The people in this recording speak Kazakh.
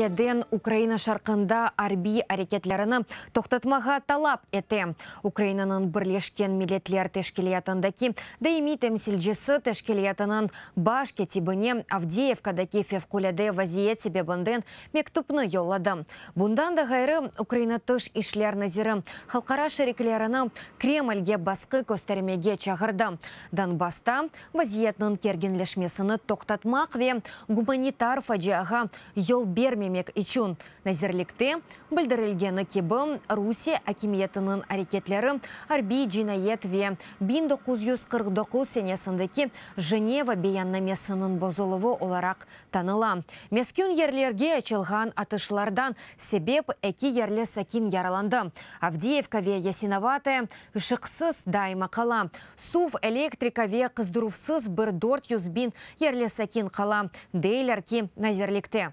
Сириядан Украина шарқында арби әрекетлеріні тоқтатмаға талап әті. Украинаның бірлешкен милетлер тәшкілиятындаки дайми тәмсілжесі тәшкілиятының баш кетибіне Авдеевкадаки февкуляды вазиет себебінден мектупны еллады. Бұндан да ғайры Украина тұш ішлер назирі халқара шереклеріні Кремльге басқы көстермеге чағырды. Донбасста вазиетнің кергенлешмесіні тоқтатмақ ве гуманитар фаджиаға ел бермем емек үчүн назирликте билдирилгени кеби Русия акимиятынын аракетлери арби жинаетве ве 1949 сенесиндеги Женева беяннамесинин бозулуы оларак таныла. Мескин ерлерге ачылган атышлардан себеп эки ерле сакин яраланды. Авдеевка ве Ясиноватая ышыксыз дайма қала. Сув электрика ве бір бир 400 ерле сакин кала. Дейлерки назирликте.